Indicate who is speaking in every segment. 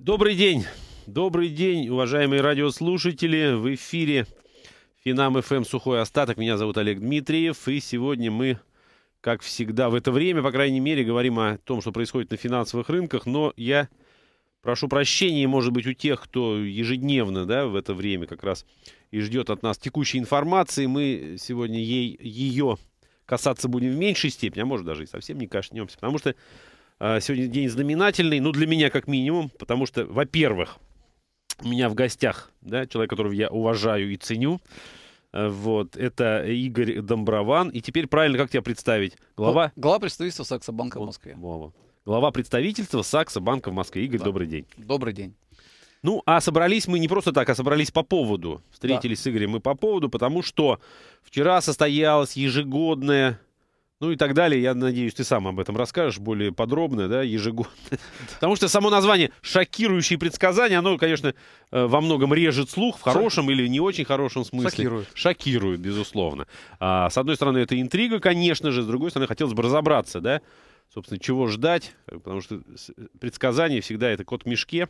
Speaker 1: Добрый день! Добрый день, уважаемые радиослушатели! В эфире Финам ФМ «Сухой остаток». Меня зовут Олег Дмитриев. И сегодня мы, как всегда в это время, по крайней мере, говорим о том, что происходит на финансовых рынках. Но я прошу прощения, может быть, у тех, кто ежедневно да, в это время как раз и ждет от нас текущей информации. Мы сегодня ей, ее касаться будем в меньшей степени, а может даже и совсем не кашнемся, потому что а, сегодня день знаменательный, ну, для меня как минимум, потому что, во-первых, у меня в гостях, да, человек, которого я уважаю и ценю, э, вот, это Игорь Домброван. И теперь правильно, как тебя представить? Глава? Глава представительства Сакса Банка в Москве. Вова. Глава представительства Сакса Банка в Москве. Игорь, да. добрый день. Добрый день. Ну, а собрались мы не просто так, а собрались по поводу. Встретились да. с Игорем мы по поводу, потому что вчера состоялась ежегодная ну и так далее. Я надеюсь, ты сам об этом расскажешь более подробно, да, ежегодно. Потому что само название «Шокирующие предсказания», оно, конечно, э, во многом режет слух в хорошем или не очень хорошем смысле. Шокирует. Шокирует, безусловно. А, с одной стороны, это интрига, конечно же, с другой стороны, хотелось бы разобраться, да, собственно, чего ждать, э, потому что э, предсказание всегда это кот в мешке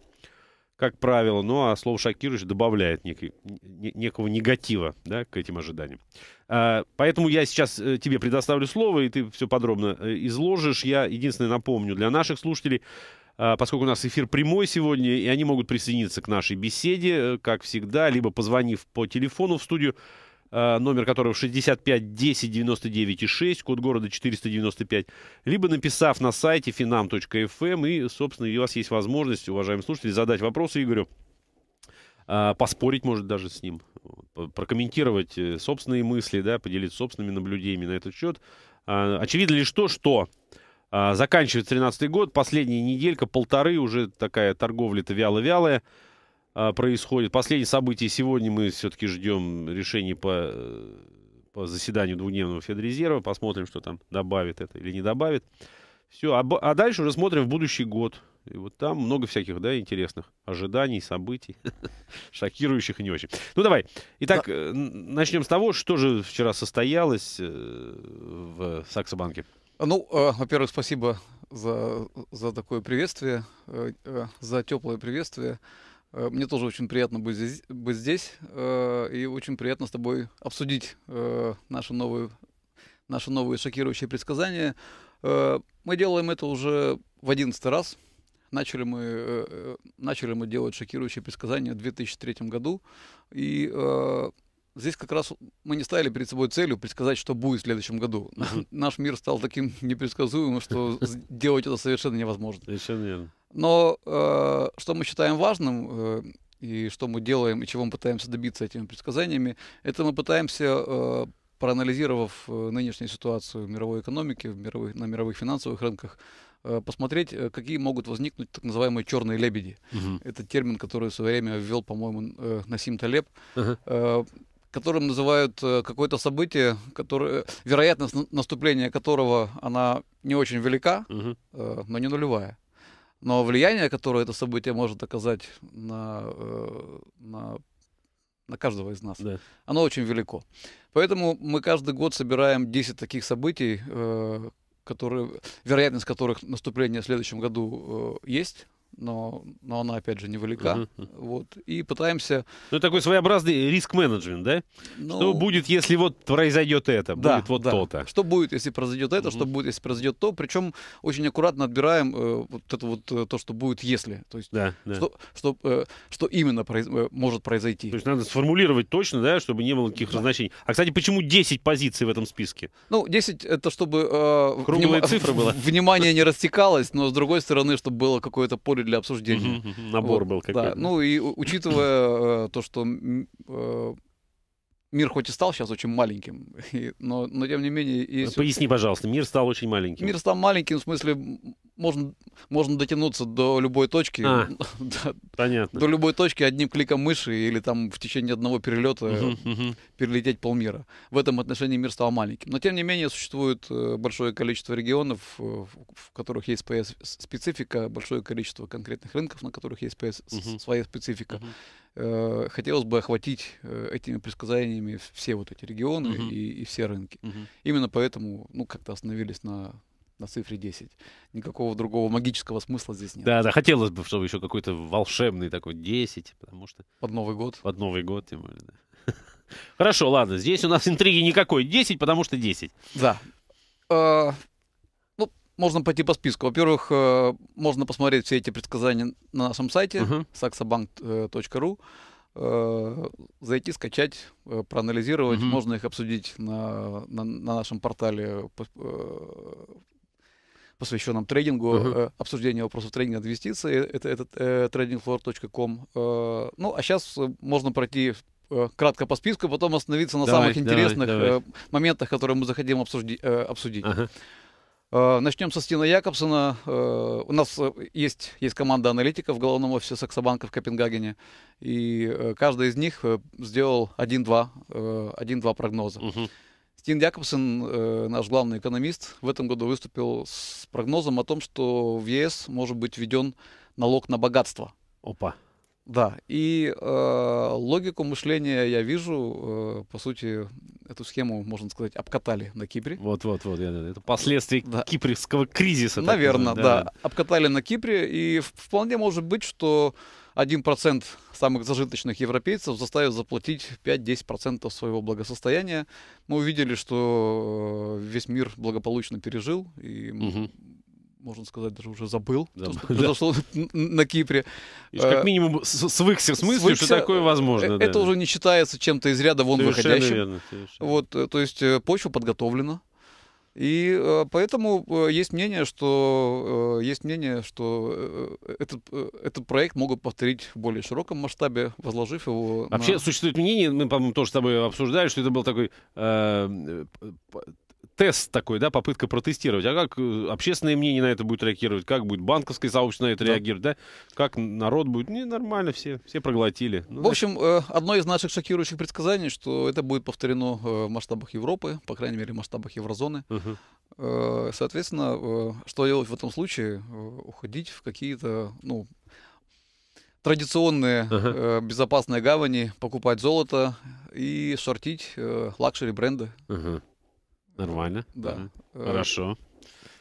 Speaker 1: как правило. Ну, а слово «шокирующий» добавляет нек- некого негатива да, к этим ожиданиям. А, поэтому я сейчас э, тебе предоставлю слово, и ты все подробно э, изложишь. Я единственное напомню для наших слушателей, а, поскольку у нас эфир прямой сегодня, и они могут присоединиться к нашей беседе, э, как всегда, либо позвонив по телефону в студию Э, номер которого 65 10 99 и 6, код города 495, либо написав на сайте finam.fm, эм и, собственно, у вас есть возможность, уважаемые слушатели, задать вопросы Игорю, э, поспорить, может, даже с ним, прокомментировать э, собственные мысли, да, поделиться собственными наблюдениями на этот счет. А, очевидно ли что что а, заканчивается 13 год, последняя неделька, полторы уже такая торговля-то вяло-вялая, вялая а, происходит. Последние события сегодня мы все-таки ждем решений по, э, по заседанию двухдневного Федрезерва. Посмотрим, что там добавит это или не добавит. Все, а, а дальше уже смотрим в будущий год. И вот там много всяких, да, интересных ожиданий, событий, шокирующих и не очень. Ну давай. Итак, да. Э, начнем с того, что же вчера состоялось э, в Саксобанке.
Speaker 2: Ну, э, во-первых, спасибо за, за такое приветствие, э, э, за теплое приветствие. Э, мне тоже очень приятно быть здесь, быть здесь э, и очень приятно с тобой обсудить э, наши, новые, наши новые шокирующие предсказания. Э, мы делаем это уже в одиннадцатый раз. Начали мы, начали мы делать шокирующие предсказания в 2003 году. И здесь как раз мы не ставили перед собой целью предсказать, что будет в следующем году. Наш мир стал таким непредсказуемым, что делать это совершенно невозможно. Совершенно верно. Но э, что мы считаем важным, э, и что мы делаем, и чего мы пытаемся добиться этими предсказаниями, это мы пытаемся, э, проанализировав э, нынешнюю ситуацию в мировой экономике, в мировых, на мировых финансовых рынках, э, посмотреть, э, какие могут возникнуть так называемые черные лебеди. Угу. Это термин, который в свое время ввел, по-моему, Насим Талеб. Угу которым называют какое-то событие, которое, вероятность наступления которого она не очень велика, угу. но не нулевая. Но влияние, которое это событие может оказать на, э, на, на каждого из нас, да. оно очень велико. Поэтому мы каждый год собираем 10 таких событий, э, которые, вероятность которых наступления в следующем году э, есть но, но она, опять же, невелика. Uh-huh.
Speaker 1: Вот. И пытаемся... Ну, такой своеобразный риск-менеджмент, да? Ну, что будет, если вот произойдет это, да, будет вот да. то-то? Что будет, если произойдет это, uh-huh. что
Speaker 2: будет, если произойдет то. Причем очень аккуратно отбираем э, вот это вот э, то, что будет, если. То есть,
Speaker 1: да, да. Что, э, что именно произ... Э, может произойти. То есть надо сформулировать точно, да, чтобы не было никаких да. значений. А, кстати, почему 10 позиций в этом списке?
Speaker 2: Ну, 10 это чтобы... Э, Круглая вним... цифра была.
Speaker 1: Внимание не растекалось, но, с другой стороны, чтобы было какое-то поле для обсуждения. набор вот, был какой-то. Да. Ну
Speaker 2: и учитывая э, то, что э, мир хоть и стал сейчас очень маленьким, и, но, но тем не менее... Есть... Поясни,
Speaker 1: пожалуйста, мир стал очень маленьким.
Speaker 2: Мир стал маленьким, в смысле можно, можно дотянуться до любой точки. А, до, понятно. До любой точки одним кликом мыши или там в течение одного перелета перелететь полмира. В этом отношении мир стал маленьким. Но тем не менее существует э, большое количество регионов, э, в которых есть своя специфика, большое количество конкретных рынков, на которых есть угу. своя специфика. Э, хотелось бы охватить этими предсказаниями все вот эти регионы и, все рынки. Именно поэтому, ну, как-то остановились на на цифре 10. Никакого другого магического смысла здесь нет. Да, да,
Speaker 1: хотелось бы, чтобы еще какой-то волшебный такой 10, потому что... Под Новый год. Под Новый год, тем более, да. Хорошо, ладно, здесь у нас интриги никакой. 10, потому что 10. Да.
Speaker 2: Э, ну, можно пойти по списку. Во-первых, э, можно посмотреть все эти предсказания на нашем сайте uh saxobank.ru э, зайти, скачать, проанализировать. mm Можно их обсудить на, на, на нашем портале посвященном трейдингу, uh-huh. обсуждению вопросов трейдинга инвестиций. Э, это, это э, tradingfloor.com. Э, ну, а сейчас можно пройти кратко по списку, потом остановиться на давай, самых интересных давай, давай. моментах, которые мы захотим обсужди- обсудить. Ага. Начнем со Стина Якобсона. У нас есть, есть команда аналитиков в головном офисе Саксобанка в Копенгагене. И каждый из них сделал 1-2, 1-2 прогноза. Стин Якобсон, э, наш главный экономист, в этом году выступил с прогнозом о том, что в ЕС может быть введен налог на богатство.
Speaker 1: Опа. Да,
Speaker 2: и э, логику мышления я вижу, э, по сути, эту схему, можно сказать, обкатали на Кипре. Вот-вот-вот, это последствия
Speaker 1: да. кипрского кризиса. Наверное, да. да.
Speaker 2: Обкатали на Кипре, и вполне может быть, что 1% самых зажиточных европейцев заставит заплатить 5-10% своего благосостояния. Мы увидели, что э, весь мир благополучно пережил, и угу можно сказать, даже уже забыл, забыл. то, что да. на Кипре. И как э, минимум свыкся с мыслью, свыкся, что такое э, возможно. Это да. уже не считается чем-то из ряда вон совершенно выходящим. Верно, совершенно. Вот, то есть почва подготовлена. И э, поэтому э, есть мнение, что, э, есть мнение, что этот, этот проект могут повторить в более широком масштабе, возложив его... Вообще на...
Speaker 1: существует мнение, мы, по-моему, тоже с тобой обсуждали, что это был такой э, тест такой, да, попытка протестировать. А как э, общественное мнение на это будет реагировать? Как будет банковское сообщество на это да. реагировать? Да? Как народ будет? Не, нормально, все, все проглотили. Ну, в общем,
Speaker 2: э, одно из наших шокирующих предсказаний, что это будет повторено э, в масштабах Европы, по крайней мере, в масштабах еврозоны. Угу. Соответственно, что делать в этом случае? Уходить в какие-то, ну, традиционные uh-huh. э, безопасные гавани, покупать золото и
Speaker 1: шортить э, лакшери бренды. Uh-huh. Нормально. Да. Угу. Хорошо.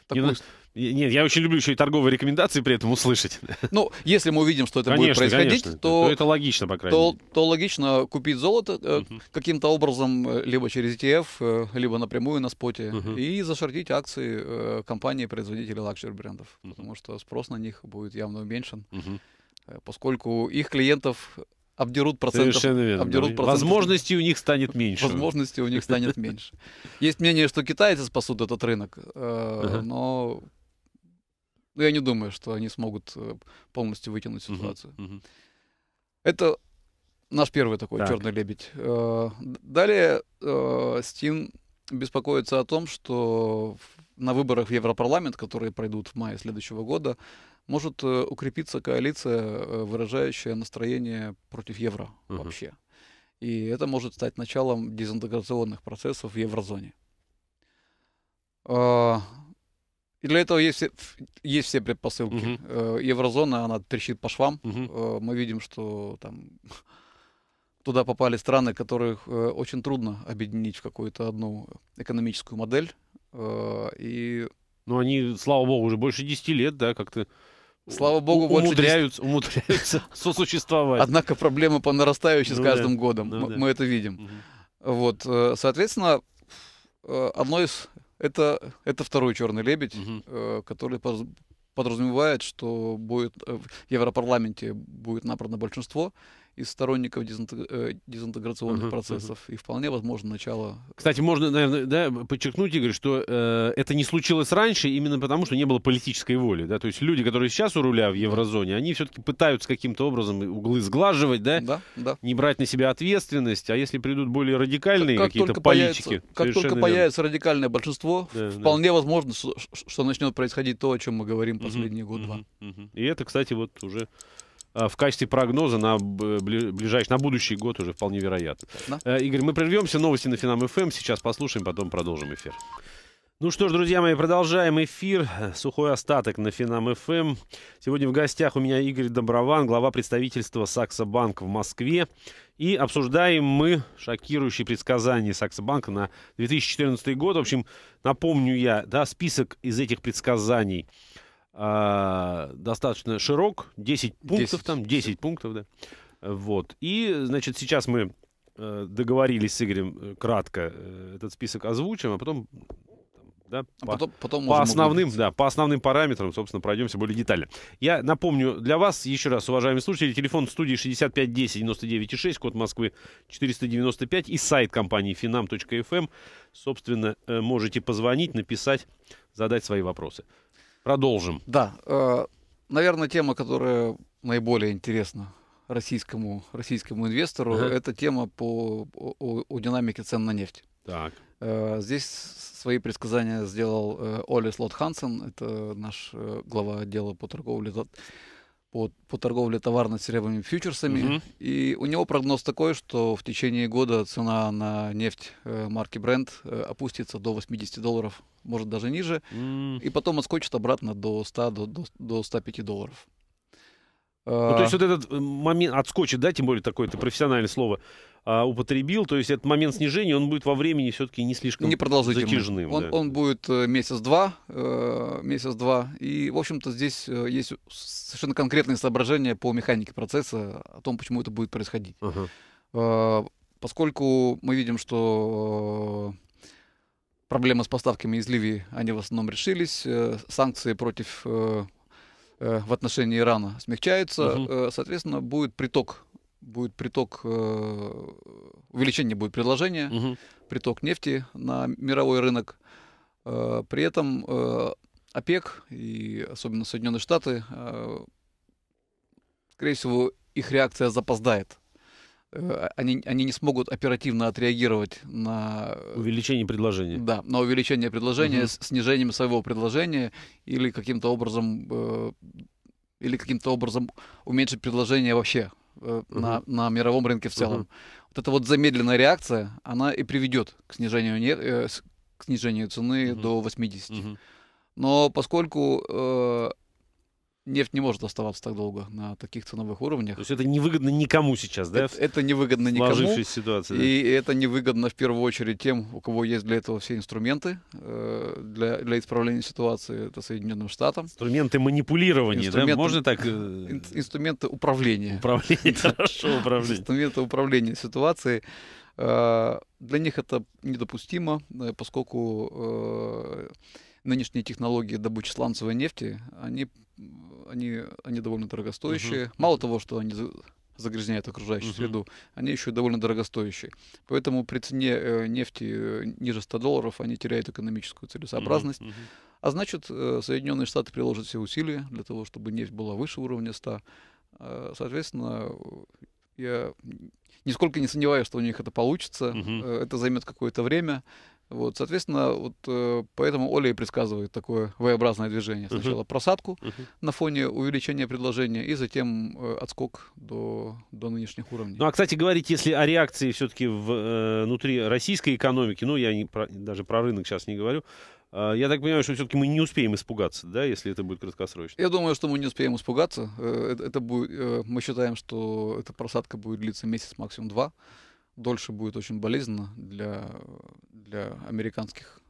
Speaker 1: Такую... Ну, не, нет, я очень люблю еще и торговые рекомендации при этом услышать. Ну, если мы увидим, что это конечно, будет происходить, То, то это логично, по крайней то,
Speaker 2: мере. То логично купить золото э, угу. каким-то образом, э, либо через ETF, э, либо напрямую на споте, угу. и зашортить акции э, компании-производителей лакшери брендов, угу. потому что спрос на них будет явно уменьшен, угу. поскольку
Speaker 1: их клиентов
Speaker 2: обдерут процентов. Совершенно верно. Обдерут процентов. Возможностей
Speaker 1: у них станет меньше. Возможностей у них станет меньше.
Speaker 2: Есть мнение, что китайцы спасут этот рынок, э, но я не думаю, что они смогут э, полностью вытянуть ситуацию. Это наш первый такой так. черный лебедь. Э, далее Стин беспокоится о том, что на выборах в Европарламент, которые пройдут в мае следующего года, может э, укрепиться коалиция, э, выражающая настроение против евро угу. вообще. И это может стать началом дезинтеграционных процессов в еврозоне. А, и для этого есть, есть все предпосылки. Угу. Еврозона, она трещит по швам. Угу. Мы видим, что там туда попали страны, которых очень трудно объединить в какую-то одну экономическую модель. И...
Speaker 1: ну они, слава богу, уже больше 10 лет, да, как-то Слава богу, умудряются, больше... умудряются сосуществовать. Однако проблемы по нарастающей ну, с каждым да. годом. Ну, мы, да. мы это видим.
Speaker 2: Угу. Вот, э, соответственно, э, одно из это это второй черный лебедь, угу. который подразумевает, что будет в Европарламенте будет набрано большинство, из сторонников дезинтег... Э, дезинтеграционных uh-huh, процессов. Uh-huh. И вполне возможно начало...
Speaker 1: Э, кстати, можно, наверное, да, подчеркнуть, Игорь, что э, это не случилось раньше именно потому, что не было политической воли. Да? То есть люди, которые сейчас у руля в еврозоне, они все-таки пытаются каким-то образом углы сглаживать, да? Да, да. Не брать на себя ответственность, а если придут более радикальные как, какие-то политики... как только верно. появится радикальное большинство, да, вполне да. возможно, что, что начнет происходить то, о чем мы говорим последние uh-huh, год-два. Uh-huh, uh-huh. И это, кстати, вот уже а, в качестве прогноза на ближайший, на будущий год уже вполне вероятно. Да. Э, Игорь, мы прервемся, новости на Финам ФМ, эм, сейчас послушаем, потом продолжим эфир. Ну что ж, друзья мои, продолжаем эфир. Сухой остаток на Финам ФМ. Эм. Сегодня в гостях у меня Игорь Доброван, глава представительства Сакса Банк в Москве. И обсуждаем мы шокирующие предсказания Сакса Банка на 2014 год. В общем, напомню я, да, список из этих предсказаний – а, достаточно широк, 10 пунктов 10. там, 10 пунктов, да. Вот. И, значит, сейчас мы э, договорились с Игорем э, кратко э, этот список озвучим, а потом да, а по, потом, потом по основным, да, по основным параметрам, собственно, пройдемся более детально. Я напомню для вас, еще раз, уважаемые слушатели, телефон в студии 6510-99,6, код Москвы 495 и сайт компании finam.fm. Эм. Собственно, можете позвонить, написать, задать свои вопросы. Продолжим.
Speaker 2: Да. Э, наверное, тема, которая наиболее интересна российскому, российскому инвестору, uh-huh. это тема по, о, о динамике цен на нефть. Так. Э, здесь свои предсказания сделал э, Оли Слот Хансен, это наш э, глава отдела по торговле по, по торговле товарно серебряными фьючерсами. Угу. И у него прогноз такой, что в течение года цена на нефть э, марки Brent э, опустится до 80 долларов, может даже ниже, mm. и потом отскочит обратно до 100, до, до, до 105 долларов.
Speaker 1: Ну, то есть а. вот этот э, момент отскочит, да, тем более такое это профессиональное слово а, употребил, то есть этот момент снижения, он будет во времени все-таки не слишком не затяжным. Он, да. он будет э, месяц-два,
Speaker 2: э, месяц-два, и, в общем-то, здесь есть совершенно конкретные соображения по механике процесса, о том, почему это будет происходить. Ага. поскольку мы видим, что проблемы с поставками из Ливии, они в основном решились, санкции против Э, в отношении Ирана смягчается, угу. соответственно, будет приток будет приток, э, увеличение будет предложения, угу. приток нефти на мировой рынок. При этом ОПЕК и особенно Соединенные Штаты, скорее всего, их реакция запоздает. Э, они, они не смогут оперативно отреагировать
Speaker 1: на... Э, увеличение предложения.
Speaker 2: Да, на увеличение предложения, угу. снижением своего предложения или каким-то образом, э, или каким-то образом уменьшить предложение вообще э, угу. на, на мировом рынке в целом. Угу. Вот эта вот замедленная реакция, она и приведет к снижению, э, к снижению цены угу. до 80. Угу. Но поскольку э, нефть не может оставаться так долго на таких
Speaker 1: ценовых уровнях. То есть это невыгодно никому сейчас, да? Это,
Speaker 2: это невыгодно никому. ситуации. Да? И это невыгодно в первую очередь тем, у кого есть для этого все инструменты э, для, для исправления ситуации, это Соединенным Штатам.
Speaker 1: Инструменты манипулирования, инструменты, да? Можно так? Э, ин,
Speaker 2: инструменты управления. Управление, хорошо, управление. Инструменты управления ситуацией. Э, для них это недопустимо, э, поскольку э, нынешние технологии добычи сланцевой нефти, они они, они довольно дорогостоящие. Угу. Мало того, что они загрязняют окружающую угу. среду, они еще довольно дорогостоящие. Поэтому при цене э, нефти э, ниже 100 долларов они теряют экономическую целесообразность. Угу. А значит, э, Соединенные Штаты приложат все усилия для того, чтобы нефть была выше уровня 100. соответственно, я нисколько не сомневаюсь, что у них это получится. Угу. Это займет какое-то время. Вот, соответственно, вот э, поэтому Оля и предсказывает такое
Speaker 1: V-образное движение. Сначала uh-huh. просадку uh-huh. на фоне увеличения
Speaker 2: предложения и затем э, отскок до, до нынешних уровней. Ну
Speaker 1: а, кстати, говорить, если о реакции все-таки э, внутри российской экономики, ну я не про, даже про рынок сейчас не говорю, а, я так понимаю, что все-таки мы не успеем испугаться, да, если это будет краткосрочно?
Speaker 2: Я думаю, что мы не успеем испугаться. это, будет, мы считаем, что эта просадка будет длиться месяц, максимум два дольше будет очень болезненно для, для американских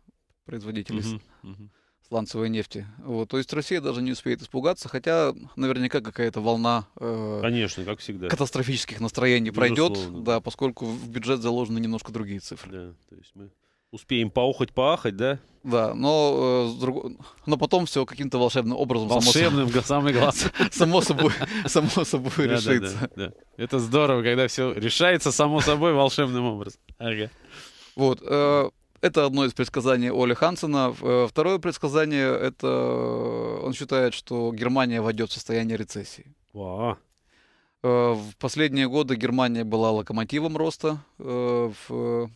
Speaker 2: производителей uh-huh, uh-huh. сланцевой нефти. Вот, то есть Россия даже не успеет испугаться, хотя наверняка какая-то волна э,
Speaker 1: Конечно, как всегда. катастрофических настроений Безусловно. пройдет,
Speaker 2: да, поскольку в бюджет заложены немножко другие цифры. Да, то есть мы Успеем поухать, поахать, да? Да, но, э, друг...
Speaker 1: но потом все каким-то волшебным образом волшебным, само самый глаз. само собой, само
Speaker 2: собой решится. Да, да, да.
Speaker 1: Это здорово, когда все решается само собой волшебным образом. Ага.
Speaker 2: Вот. Э, это одно из предсказаний Оли Хансена. Э, второе предсказание — это э, он считает, что Германия войдет в состояние рецессии. Во. Э, в последние годы Германия была локомотивом роста. В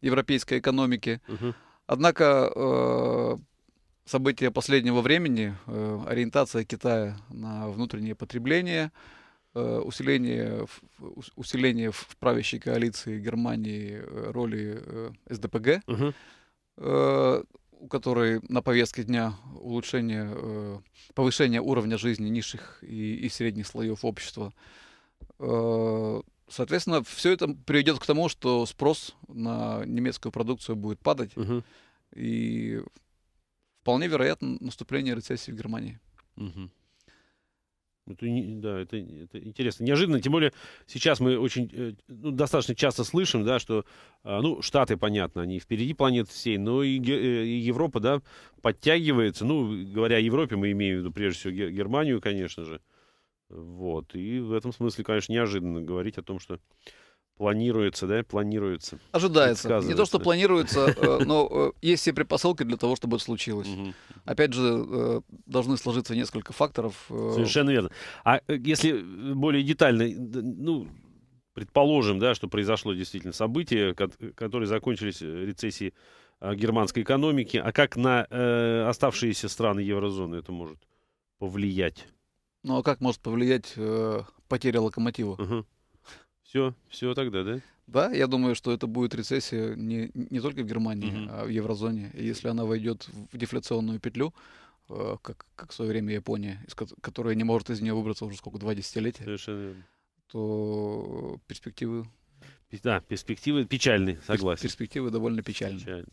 Speaker 2: европейской экономики. Угу. Однако э, события последнего времени, э, ориентация Китая на внутреннее потребление, э, усиление, усиление в правящей коалиции Германии э, роли э, СДПГ, угу. э, у которой на повестке дня улучшение, э, повышение уровня жизни низших и, и средних слоев общества, э, Соответственно, все это приведет к тому, что спрос на немецкую продукцию будет падать, угу. и вполне вероятно
Speaker 1: наступление рецессии в Германии. Угу. Это, да, это, это интересно. Неожиданно, тем более сейчас мы очень, э, ну, достаточно часто слышим, да, что, а, ну, Штаты, понятно, они впереди планеты всей, но и, э, и Европа, да, подтягивается. Ну, говоря о Европе, мы имеем в виду прежде всего Германию, конечно же. Вот. И в этом смысле, конечно, неожиданно говорить о том, что Планируется, да, планируется. Ожидается. Не то, что планируется, э, но э, есть все предпосылки для того, чтобы это случилось.
Speaker 2: Опять же, э, должны сложиться несколько факторов. Совершенно
Speaker 1: верно. А если более детально, ну, предположим, да, что произошло действительно событие, которые закончились рецессией германской экономики, а как на оставшиеся страны еврозоны это может повлиять?
Speaker 2: Ну а как может повлиять э, потеря локомотива? Угу.
Speaker 1: Все, все тогда, да? Да, я думаю, что это будет
Speaker 2: рецессия не, не только в Германии, угу. а в еврозоне. И если она войдет в дефляционную петлю, э, как, как в свое время Япония, из, которая не может из нее выбраться уже сколько, два десятилетия, Совершенно верно. то перспективы
Speaker 1: да, перспективы печальные,
Speaker 2: согласен. Перспективы довольно печальные. печальные.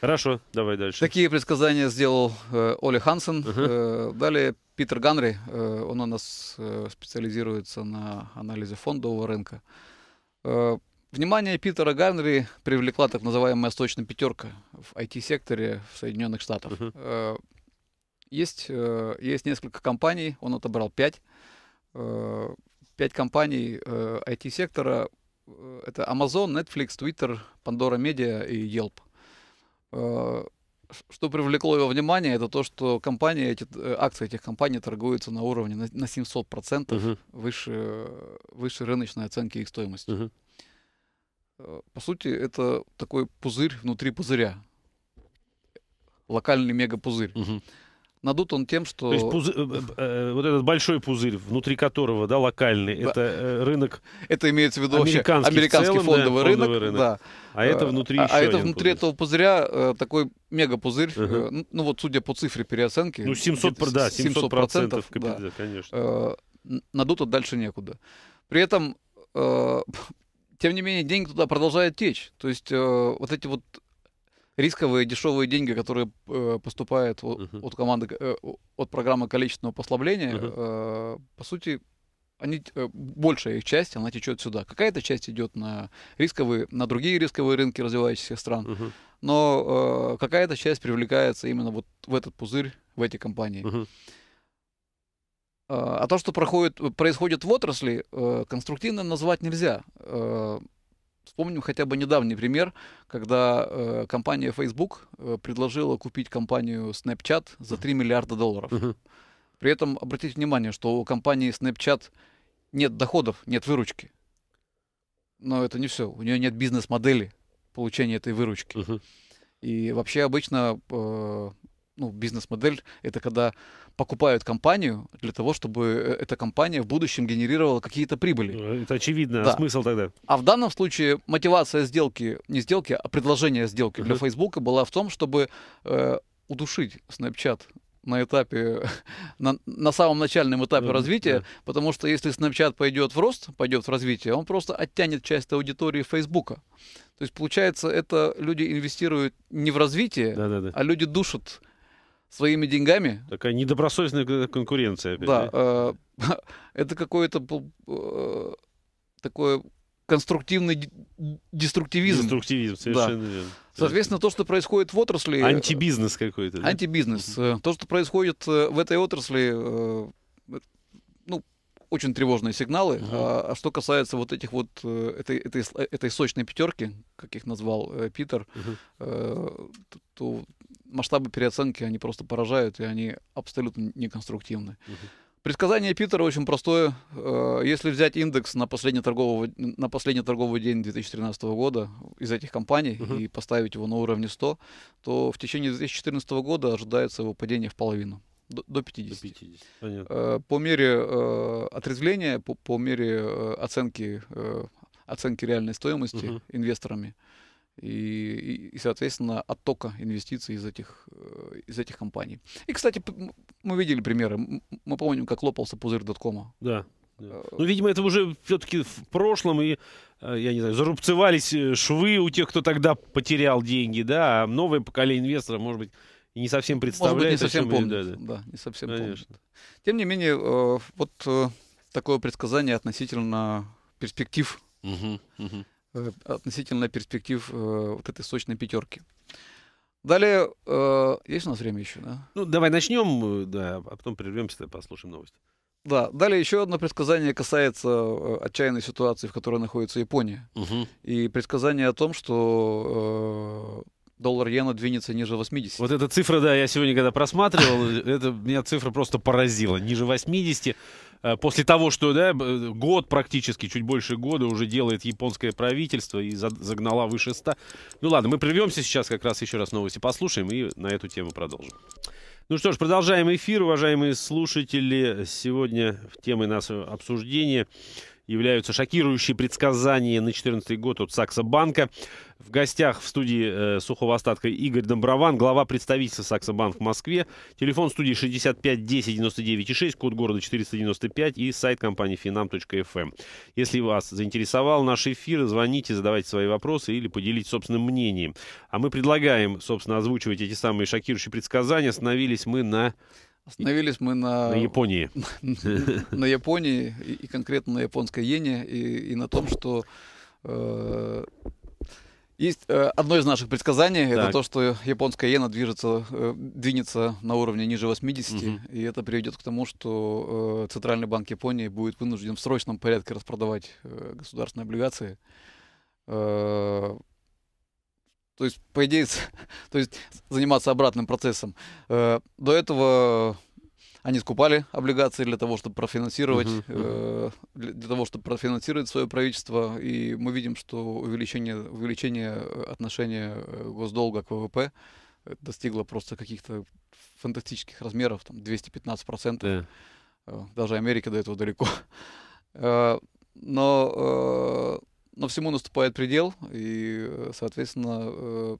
Speaker 2: Хорошо, давай дальше. Такие предсказания сделал э, Оли Хансен. uh Э, далее Питер Ганри, э, он у нас э, специализируется на анализе фондового рынка. Э, внимание Питера Ганри привлекла так называемая Сточная пятерка» в IT-секторе в Соединенных Штатах. Uh-huh. Есть, есть несколько компаний, он отобрал пять. Пять компаний IT-сектора — это Amazon, Netflix, Twitter, Pandora Media и Yelp что привлекло его внимание, это то, что компании, эти, э, акции этих компаний торгуются на уровне на, на 700% угу. выше, э, выше рыночной оценки их стоимости. Угу. По сути, это такой пузырь внутри пузыря. Локальный мегапузырь. Угу. Надут он тем, что... То есть пузы... Э, э,
Speaker 1: э, вот этот большой пузырь, внутри которого, да, локальный, да. это рынок... Это имеется в виду американский, американский целом, фондовый, да, рынок, рынок, да. А это внутри а, еще А это внутри пузырь.
Speaker 2: этого пузыря такой мега-пузырь, uh-huh. ну вот судя по цифре переоценки... Ну 700, да, 700 процентов, да. конечно. надут он а дальше некуда. При этом, тем не менее, деньги туда продолжают течь. То есть э, вот эти вот рисковые дешевые деньги, которые э, поступают uh-huh. от команды, э, от программы количественного послабления, uh-huh. э, по сути, они, э, большая их часть, она течет сюда. Какая-то часть идет на рисковые, на другие рисковые рынки развивающихся стран, uh-huh. но э, какая-то часть привлекается именно вот в этот пузырь, в эти компании. Uh-huh. А то, что проходит, происходит в отрасли, э, конструктивно назвать нельзя. Э, Вспомним хотя бы недавний пример, когда э, компания Facebook э, предложила купить компанию Snapchat за 3 миллиарда долларов. При этом обратите внимание, что у компании Snapchat нет доходов, нет выручки. Но это не все. У нее нет бизнес-модели получения этой выручки. И вообще обычно э, ну, бизнес-модель — это когда покупают компанию для того, чтобы э, эта компания в будущем генерировала какие-то прибыли. Ну, это очевидно. А да. А смысл тогда? А в данном случае мотивация сделки, не сделки, а предложение сделки uh-huh. для Facebook была в том, чтобы э, удушить Snapchat на этапе, на, на самом начальном этапе mm-hmm. развития, yeah. потому что если Snapchat пойдет в рост, пойдет в развитие, он просто оттянет часть аудитории Facebook. То есть, получается, это люди инвестируют не в развитие, да да а люди душат своими
Speaker 1: деньгами. Такая недобросовестная конкуренция. Опять, да, э, это какое-то э, такое конструктивный деструктивизм. Деструктивизм,
Speaker 2: совершенно верно. Соответственно, то, что происходит в отрасли... Э, антибизнес какой-то. Антибизнес. Э, то, что происходит в этой отрасли, очень тревожные сигналы. Угу. А, а что касается вот этих вот э, этой, этой, э, этой сочной пятерки, как их назвал э, Питер, угу. э, то, то масштабы переоценки они просто поражают, и они абсолютно неконструктивны. Угу. Предсказание Питера очень простое. Э, если взять индекс на последний торговый, на последний торговый день 2013 года из этих компаний Uh-huh. и поставить его на уровне 100, то в течение 2014 года ожидается его падение в половину. До, до 50. До 50. Понятно. Э, по мере э, отрезвления, по, по мере э, оценки, оценки реальной стоимости угу. инвесторами и, и, и, соответственно, оттока инвестиций из этих, из этих компаний. И, кстати, мы видели примеры. Мы помним, как лопался пузырь доткома.
Speaker 1: Да. Да. Ну, видимо, это уже все-таки в прошлом, и, я не знаю, зарубцевались швы у тех, кто тогда потерял деньги, да, а новое поколение инвесторов, может быть, и не совсем представляет. Может быть, не совсем помнит. Да, да. да, не совсем Конечно. помнит. Тем не менее, э, вот э, такое предсказание
Speaker 2: относительно перспектив. Угу, угу. Относительно перспектив вот этой сочной пятерки. Далее, э, есть у нас время еще, да? Ну, давай
Speaker 1: начнем, да, а потом прервемся, послушаем новости.
Speaker 2: Да, далее еще одно предсказание касается отчаянной ситуации, в которой находится Япония. Угу. И предсказание о том, что доллар иена двинется ниже 80.
Speaker 1: Вот эта цифра, да, я сегодня когда просматривал, это меня цифра просто поразила. Ниже 80. Э, после того, что да, год практически, чуть больше года уже делает японское правительство и загнала выше 100. Ну ладно, мы прервемся сейчас как раз еще раз новости послушаем и на эту тему продолжим. Ну что ж, продолжаем эфир, уважаемые слушатели. Сегодня темой нашего обсуждения являются шокирующие предсказания на 2014 год от Сакса Банка. В гостях в студии э, сухого остатка Игорь Домброван, глава представительства Сакса Банк в Москве. Телефон студии 65 10 99 6, код города 495 и сайт компании finam.fm. Эм. Если вас заинтересовал наш эфир, звоните, задавайте свои вопросы или поделитесь собственным мнением. А мы предлагаем, собственно, озвучивать эти самые шокирующие предсказания. Остановились мы на
Speaker 2: Остановились мы на... На Японии. На Японии, и конкретно на японской иене, и на том, что э, есть э, одно из наших предсказаний, это то, что японская иена движется, э, двинется на уровне ниже 80, и это приведет к тому, что Центральный банк Японии будет вынужден в срочном порядке распродавать государственные облигации. То есть, по идее, то есть заниматься обратным процессом. Э, до этого они скупали облигации для того, чтобы профинансировать, uh-huh, uh-huh. Э, для того, чтобы профинансировать свое правительство. И мы видим, что увеличение, увеличение отношения э, госдолга к ВВП э, достигло просто каких-то фантастических размеров, там 215%. Yeah. Даже Америка до этого далеко. Но но всему наступает предел, и, э, соответственно, э,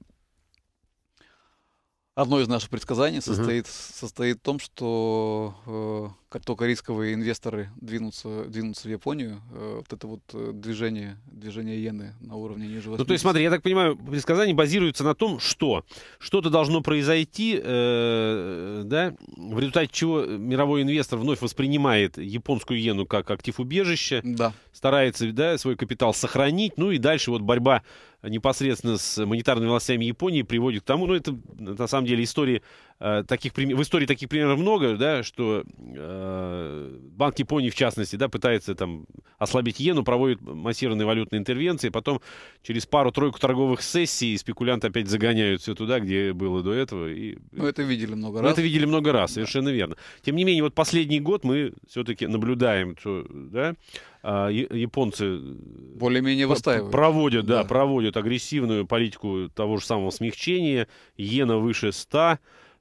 Speaker 2: Одно из наших предсказаний состоит, угу. состоит в том, что э, как только рисковые инвесторы двинутся, двинутся в Японию, э, вот это вот э, движение, движение иены на уровне ниже 80. Ну, то есть, смотри, я
Speaker 1: так понимаю, предсказание базируется на том, что что-то должно произойти, э, да, в результате чего мировой инвестор вновь воспринимает японскую иену как актив убежища, да. старается да, свой капитал сохранить, ну и дальше вот борьба непосредственно с монетарными властями Японии приводит к тому, ну это на самом деле история. Э, таких в истории таких примеров много, да, что э, Банк Японии, в частности, да, пытается там ослабить иену, проводит массированные валютные интервенции, потом через пару-тройку торговых сессий спекулянты опять загоняют все туда, где было до этого. И...
Speaker 2: Мы это видели много раз. Мы это видели
Speaker 1: много раз, да. совершенно верно. Тем не менее, вот последний год мы все-таки наблюдаем, что, да, а, японцы э, более-менее выстаивают. Проводят, да, да, проводят агрессивную политику того же самого смягчения, иена выше 100,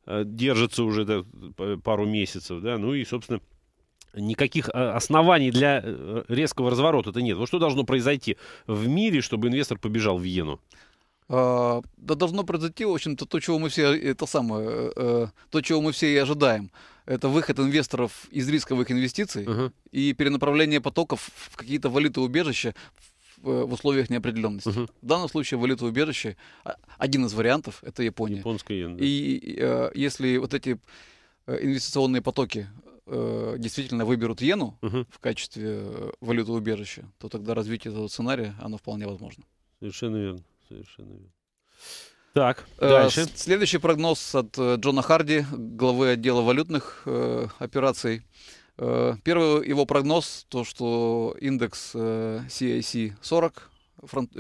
Speaker 1: Э, держится уже да, пару месяцев, да, ну и, собственно, никаких э, оснований для э, резкого разворота-то нет. Вот что должно произойти в мире, чтобы инвестор побежал в Вену?
Speaker 2: А, да должно произойти, в общем-то, то, чего мы все, это самое, то, чего мы все и ожидаем. Это выход инвесторов из рисковых инвестиций uh-huh. и перенаправление потоков в какие-то валюты убежища, Э, в условиях неопределенности. Угу. В данном случае валюта убежище а, один из вариантов это Япония. Японская иена. Да. И э, если вот эти э, инвестиционные потоки э, действительно выберут иену угу. в качестве э, валюты убежища, то тогда развитие этого сценария оно вполне возможно. Совершенно верно, совершенно верно.
Speaker 1: Так, дальше. Э,
Speaker 2: следующий прогноз от Джона Харди, главы отдела валютных э, операций. Э, первый его прогноз, то, что индекс CIC 40, франт,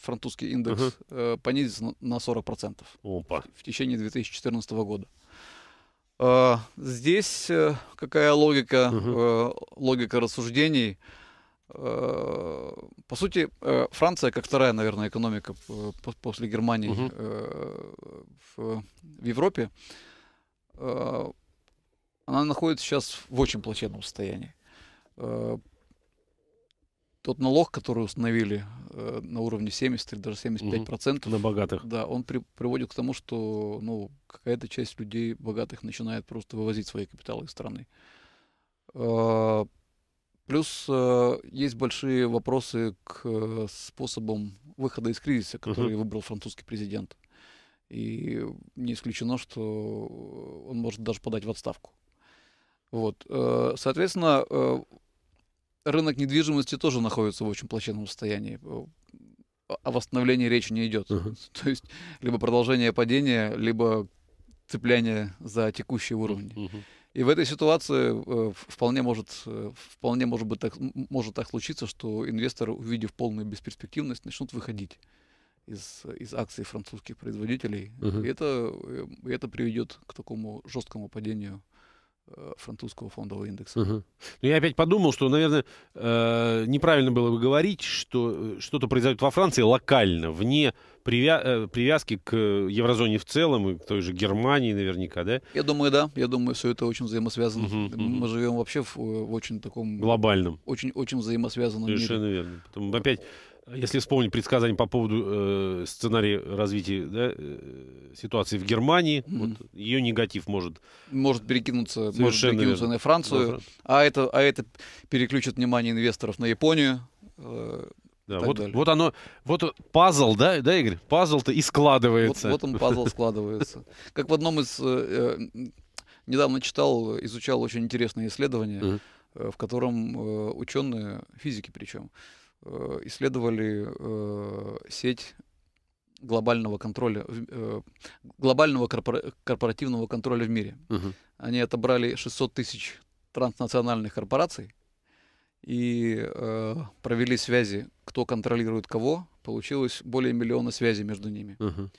Speaker 2: французский индекс, Uh -huh. Э, понизится на 40% Опа. в течение 2014 года. Э, здесь какая логика, Uh -huh. логика рассуждений? По сути, Франция, как вторая, наверное, экономика после Германии Uh -huh. в Европе, она находится сейчас в очень плачевном состоянии. Э, тот налог, который установили э, на уровне 70 или даже 75 процентов, угу. на богатых, да, он при, приводит к тому, что ну какая-то часть людей богатых начинает просто вывозить свои капиталы из страны. Э, плюс есть большие вопросы к способам выхода из кризиса, который uh выбрал французский президент. И не исключено, что он может даже подать в отставку. Вот. Э, соответственно, э, рынок недвижимости тоже находится в очень плачевном состоянии. Э, о восстановлении речи не идет. Uh-huh. То есть либо продолжение падения, либо цепляние за текущие уровни. Uh-huh. И в этой ситуации э, вполне может, э, вполне может быть так, может так случиться, что инвесторы, увидев полную бесперспективность, начнут выходить из, из акций французских производителей. Uh-huh. И это, и это приведет к такому жесткому падению Э, французского фондового индекса. Угу.
Speaker 1: Ну, я опять подумал, что, наверное, э, неправильно было бы говорить, что э, что-то произойдет во Франции локально, вне привя э, привязки к еврозоне в целом и к той же Германии наверняка, да? Я думаю, да. Я
Speaker 2: думаю, все это очень
Speaker 1: взаимосвязано. Угу, угу. Мы
Speaker 2: живем вообще в, в очень таком... Глобальном. Очень, очень
Speaker 1: взаимосвязанном Совершенно мире. верно. Потом опять если вспомнить предсказание по поводу э, сценария развития да, э, ситуации в Германии, mm-hmm. вот, ее негатив может... Может
Speaker 2: перекинуться,
Speaker 1: может перекинуться на Францию, да, а, это, а это переключит внимание инвесторов на Японию. Э, да, вот, вот оно, вот пазл, да, да, Игорь? Пазл-то и складывается. Вот, вот он пазл складывается.
Speaker 2: Как в одном из... Э, э, недавно читал, изучал очень интересное исследование, mm-hmm. в котором э, ученые, физики причем, Э, исследовали э, сеть глобального контроля, э, глобального корпоративного контроля в мире. Угу. Они отобрали 600 тысяч транснациональных корпораций и провели связи, кто контролирует кого. Получилось более миллиона связей между ними. Угу.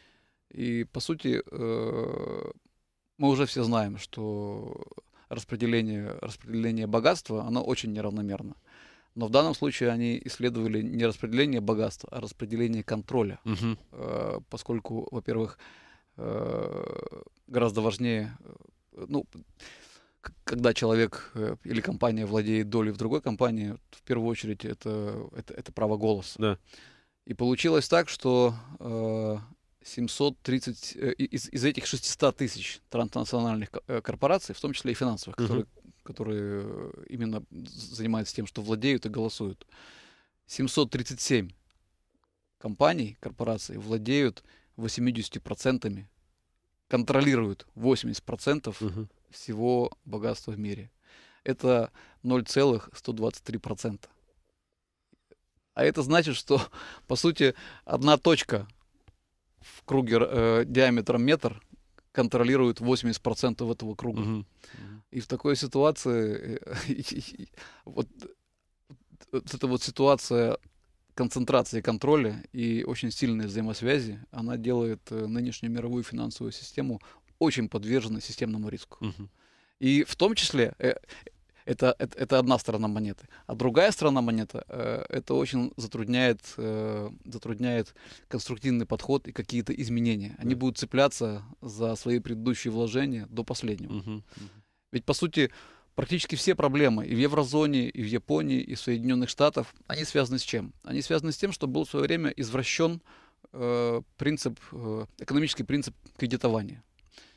Speaker 2: И, по сути, мы уже все знаем, что распределение, распределение богатства, оно очень неравномерно. Но в данном случае они исследовали не распределение богатства, а распределение контроля, угу. э, поскольку, во-первых, э, гораздо важнее, э, ну, когда человек э, или компания владеет долей в другой компании, в первую очередь это, это, это право голоса. Да. И получилось так, что э, 730 э, из, из этих 600 тысяч транснациональных э, корпораций, в том числе и финансовых, угу. которые которые э, именно занимаются тем, что владеют и голосуют. 737 компаний, корпораций владеют 80%, контролируют 80% угу. всего богатства в мире. Это 0,123%. А это значит, что, по сути, одна точка в круге э, диаметром метр контролирует 80% этого круга. Угу. И в такой ситуации э, вот, вот эта вот ситуация концентрации контроля и очень сильной взаимосвязи, она делает э, нынешнюю мировую финансовую систему очень подверженной системному риску. И в том числе э, это, это, это одна сторона монеты. А другая сторона монеты, это очень затрудняет, затрудняет конструктивный подход и какие-то изменения. Они будут цепляться за свои предыдущие вложения до последнего. Ведь, по сути, практически все проблемы и в еврозоне, и в Японии, и в Соединенных Штатах, они связаны с чем? Они связаны с тем, что был в свое время извращен э, принцип, э, экономический принцип кредитования.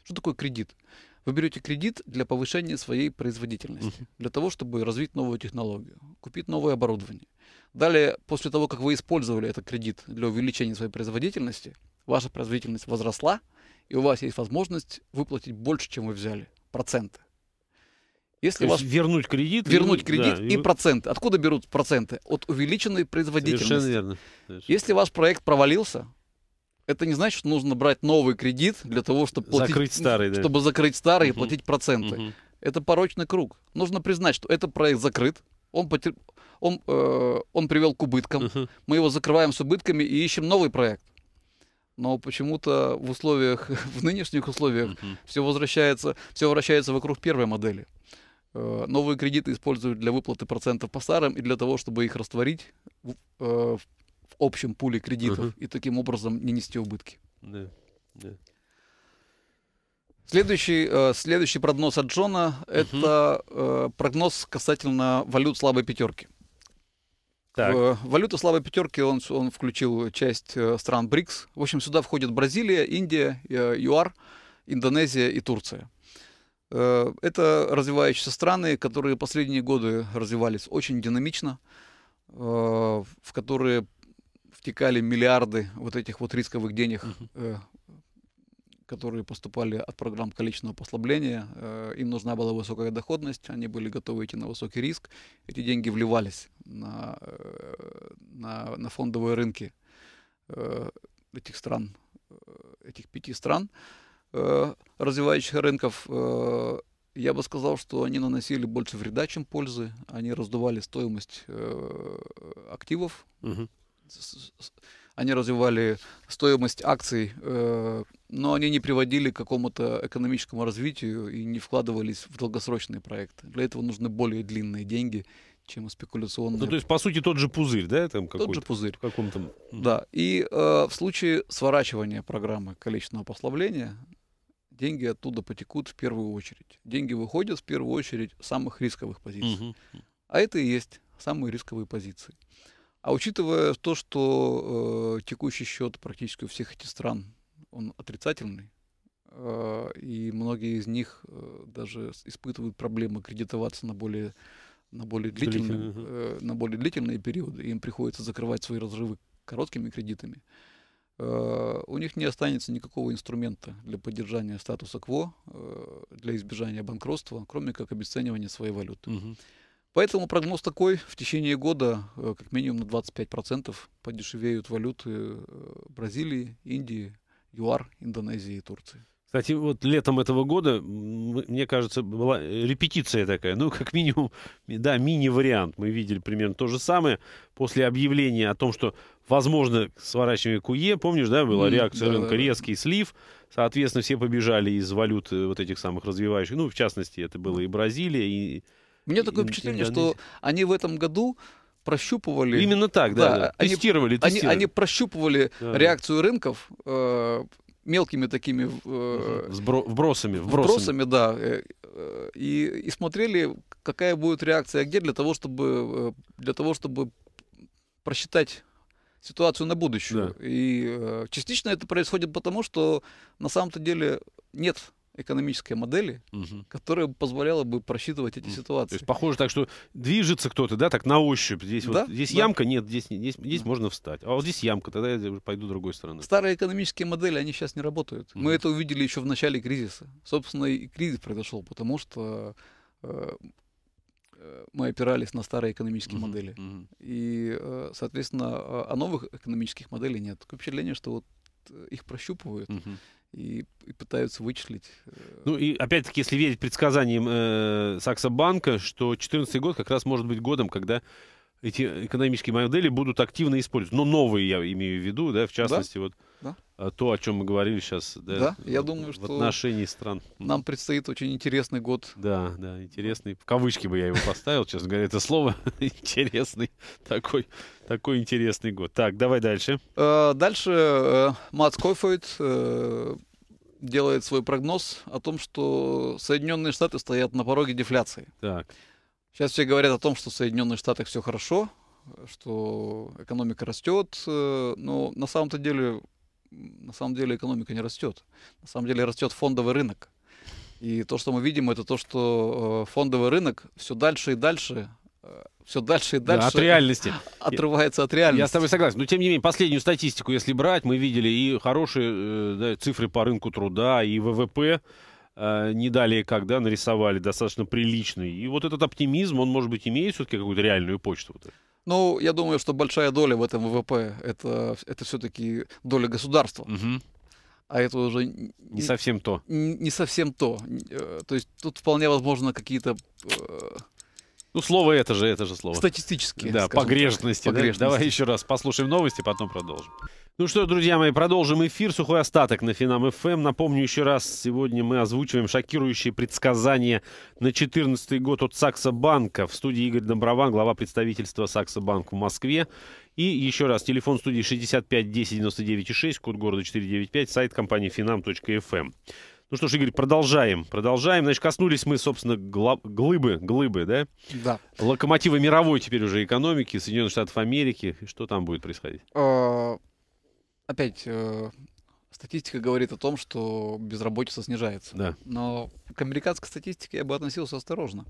Speaker 2: Что такое кредит? Вы берете кредит для повышения своей производительности, для того, чтобы развить новую технологию, купить новое оборудование. Далее, после того, как вы использовали этот кредит для увеличения своей производительности, ваша производительность возросла, и у вас есть возможность выплатить больше, чем вы взяли, проценты. Если То вас вернуть кредит, вернуть кредит да, и, и проценты. Откуда берут проценты? От увеличенной производительности. Совершенно верно. Совершенно. Если ваш проект провалился, это не значит, что нужно брать новый кредит для того, чтобы платить, закрыть старый, да. чтобы закрыть старый угу. и платить проценты. Угу. Это порочный круг. Нужно признать, что этот проект закрыт, он, потер... он, э, он привел к убыткам, угу. мы его закрываем с убытками и ищем новый проект. Но почему-то в условиях, в нынешних условиях, угу. все возвращается, все вращается вокруг первой модели. Э, новые кредиты используют для выплаты процентов по старым и для того, чтобы их растворить в, э, в общем пуле кредитов uh-huh. и таким образом не нести убытки. Следующий, э, следующий прогноз от Джона угу. это э, прогноз касательно валют слабой пятерки. Э, так. Э, валюту слабой пятерки он, он включил часть э, стран БРИКС. В общем, сюда входят Бразилия, Индия, э, ЮАР, Индонезия и Турция. Э, это развивающиеся страны, которые последние годы развивались очень динамично, э, в которые втекали миллиарды вот этих вот рисковых денег, uh которые поступали от программ количественного послабления. Им нужна была высокая доходность, они были готовы идти на высокий риск. Эти деньги вливались на, на, на фондовые рынки этих стран, этих пяти стран. Э, развивающих рынков, э, я бы сказал, что они наносили больше вреда, чем пользы. Они раздували стоимость э, активов. Они развивали стоимость акций, но они не приводили к какому-то экономическому развитию и не вкладывались в долгосрочные проекты. Для этого нужны более длинные деньги, чем спекуляционные. Ну, то есть,
Speaker 1: по сути, тот же пузырь, да? Там тот же пузырь. В каком-то...
Speaker 2: Да. И э, в случае сворачивания программы количественного послабления, деньги оттуда потекут в первую очередь. Деньги выходят в первую очередь с самых рисковых позиций. Угу. А это и есть самые рисковые позиции. А учитывая то, что э, текущий счет практически у всех этих стран, он отрицательный, э, и многие из них э, даже испытывают проблемы кредитоваться на более на более, длительные, э, на более длительные периоды, им приходится закрывать свои разрывы короткими кредитами. Э, Э, у них не останется никакого инструмента для поддержания статуса КВО, э, для избежания банкротства, кроме как обесценивания своей валюты. Угу. Поэтому прогноз такой, в течение года э, как минимум на 25% подешевеют валюты Бразилии, Индии, ЮАР, Индонезии и Турции.
Speaker 1: Кстати, вот летом этого года, мне кажется, была репетиция такая. Ну, как минимум, да, мини-вариант. Мы видели примерно то же самое. После объявления о том, что, возможно, сворачивание КУЕ, помнишь, да, была реакция рынка, резкий слив. Соответственно, все побежали из валют э, вот этих самых развивающих. Ну, в частности, это было и Бразилия, и... Мне такое и, впечатление, и что они в этом году
Speaker 2: прощупывали... Именно так, да, да. да. Они, тестировали, тестировали. Они, они прощупывали да. реакцию рынков, э, мелкими такими э, вбросами, вбросами. вбросами, да, э, э, и, и смотрели, какая будет реакция где для того, чтобы э, для того, чтобы просчитать ситуацию на будущее. Да. И э, частично это происходит потому, что на самом-то деле нет экономической модели, угу. которая
Speaker 1: позволяла бы просчитывать эти угу. ситуации. То есть похоже так, что движется кто-то, да, так на ощупь. Здесь, да? вот, здесь да. ямка, нет, здесь, здесь, здесь да. можно встать. А вот здесь ямка, тогда я пойду другой стороны.
Speaker 2: Старые экономические модели, они сейчас не работают.
Speaker 1: Угу. Мы это увидели еще в начале кризиса.
Speaker 2: Собственно, и кризис произошел, потому что э, э, мы опирались на старые экономические угу. модели. Угу. И, э, соответственно, о новых экономических моделей нет. Такое впечатление, что вот их прощупывают. Угу и, и пытаются вычислить. Э,
Speaker 1: ну и опять-таки, если верить предсказаниям э, Банка, что 2014 год как раз может быть годом, когда эти экономические модели будут активно использовать. Но новые я имею в виду, да, в частности, да? вот да? А, то, о чем мы говорили сейчас. Да, да? я в, думаю, что в отношении стран. Нам предстоит очень интересный год. Да, да, интересный. В кавычки бы я его поставил, честно говоря, это слово. интересный, такой, такой интересный год. Так, давай дальше. Э, дальше Мац э,
Speaker 2: Койфойд, делает свой прогноз о том, что Соединенные Штаты стоят на пороге дефляции. Так. Сейчас все говорят о том, что в Соединенных Штатах все хорошо, что экономика растет, э, но на самом-то деле, на самом деле экономика не растет. На самом деле растет фондовый рынок. И то, что мы видим, это то, что э, фондовый рынок все дальше и дальше э, все дальше и дальше. Да, от реальности. Отрывается от реальности. Я с тобой согласен.
Speaker 1: Но тем не менее, последнюю статистику, если брать, мы видели и хорошие э, да, цифры по рынку труда, и ВВП э, не далее как, да, нарисовали достаточно приличный. И вот этот оптимизм, он, может быть, имеет все-таки какую-то реальную почту. Ну,
Speaker 2: я думаю, что большая доля в этом ВВП это, это все-таки доля государства. Угу. А это уже не, не совсем то. Не, не совсем то. Э, то есть тут вполне
Speaker 1: возможно какие-то ну, слово это же, это же слово. Статистически. Да, погрешности, так. погрешности. Да? Давай еще раз послушаем новости, потом продолжим. Ну что, друзья мои, продолжим эфир. Сухой остаток на Финам ФМ. Эм. Напомню еще раз, сегодня мы озвучиваем шокирующие предсказания на 2014 год от Сакса Банка. В студии Игорь Доброван, глава представительства Сакса Банк в Москве. И еще раз, телефон студии 65 10 99 6, код города 495, сайт компании finam.fm. Ну что ж, Игорь, продолжаем. Продолжаем. Значит, коснулись мы, собственно, глыбы, глыбы, да? Да. Локомотива мировой теперь уже экономики Соединенных Штатов Америки. Что там будет происходить?
Speaker 2: А, опять э, статистика говорит о том, что безработица снижается. Да. Но к американской статистике я бы относился осторожно.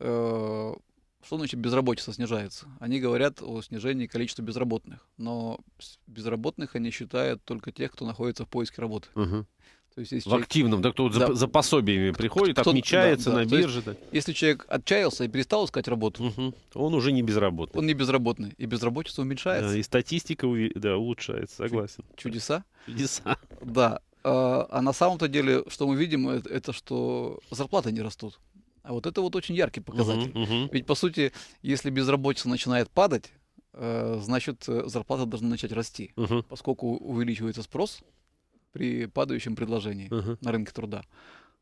Speaker 2: Э, что значит безработица снижается? Они говорят о снижении количества безработных, но безработных они считают только тех, кто находится в поиске работы. Угу. То есть, если в человек... активном, да, кто вот да. За,
Speaker 1: пособиями приходит, кто отмечается да, да. на бирже. Да. Если человек отчаялся и перестал искать работу, угу. он уже не безработный. Он не безработный,
Speaker 2: и безработица уменьшается. Да, и
Speaker 1: статистика да, улучшается, согласен. Чудеса? Чудеса.
Speaker 2: Да. А, а на самом-то деле, что мы видим, это, это что зарплаты не растут. А вот это вот очень яркий показатель. Uh-huh, uh-huh. Ведь по сути, если безработица начинает падать, э, значит э, зарплата должна начать расти, uh-huh. поскольку увеличивается спрос, при падающем предложении uh-huh. на рынке труда.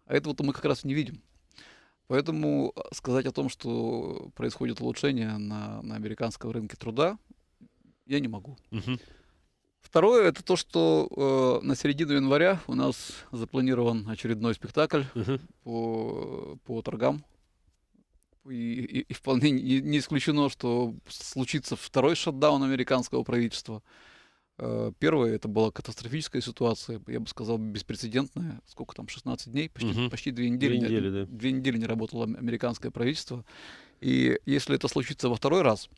Speaker 2: А этого-то мы как раз не видим. Поэтому а, сказать о том, что происходит улучшение на, на американском рынке труда, я не могу. Uh-huh. Второе это то, что э, на середину января у нас запланирован очередной спектакль uh-huh. по, по торгам. И, и, и вполне не, не исключено, что случится второй шатдаун американского правительства. Э, Первое, это была катастрофическая ситуация, я бы сказал, беспрецедентная. Сколько там, 16 дней, почти, угу. почти две недели. Две недели, не, да. две недели не работало американское правительство. И если это случится во второй раз,